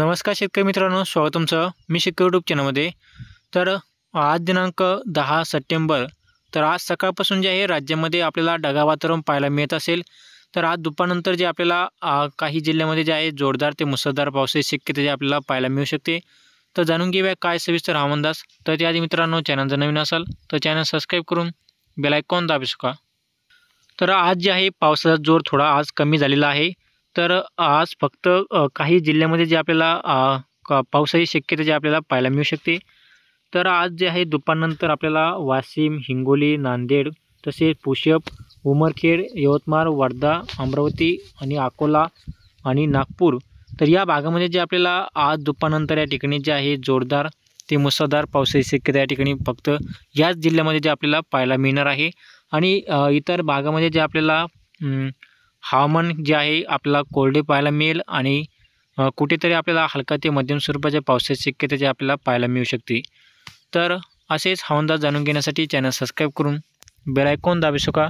नमस्कार शेतकरी मित्रांनो स्वागत तुमचं मी शेतकरी यूट्यूब चॅनलमध्ये तर आज दिनांक दहा सप्टेंबर तर आज सकाळपासून जे आहे राज्यामध्ये आपल्याला ढगा वातावरण पाहायला मिळत असेल तर आज दुपारनंतर जे आपल्याला काही जिल्ह्यामध्ये जे आहे जोरदार ते मुसळधार पावसाची शक्यता जे आपल्याला पाहायला मिळू शकते तर जाणून घेऊया काय सविस्तर हा तर तर त्याआधी मित्रांनो चॅनल जर नवीन असाल तर चॅनल सबस्क्राईब करून बेलायकॉन दाबू शका तर आज जे आहे पावसाचा जोर थोडा आज कमी झालेला आहे तर आज फक्त काही जिल्ह्यामध्ये जे आपल्याला पावसाची शक्यता जे आपल्याला पाहायला मिळू शकते तर आज जे आहे दुपारनंतर आपल्याला वाशिम हिंगोली नांदेड तसेच पुशप उमरखेड यवतमाळ वर्धा अमरावती आणि अकोला आणि नागपूर तर या भागामध्ये जे आपल्याला आज दुपारनंतर या ठिकाणी जे आहे जोरदार ते मुसळधार पावसाची शक्यता या ठिकाणी फक्त याच जिल्ह्यामध्ये जे आपल्याला पाहायला मिळणार आहे आणि इतर भागामध्ये जे आपल्याला हवामान जे आहे आपला कोरडे पाहायला मिळेल आणि कुठेतरी आपल्याला हलका ते मध्यम स्वरूपाच्या पावसाची शक्यता जे आपल्याला पाहायला मिळू शकते तर असेच हवांदाज जाणून घेण्यासाठी चॅनल सबस्क्राईब करून बेलायकॉन दाबू शका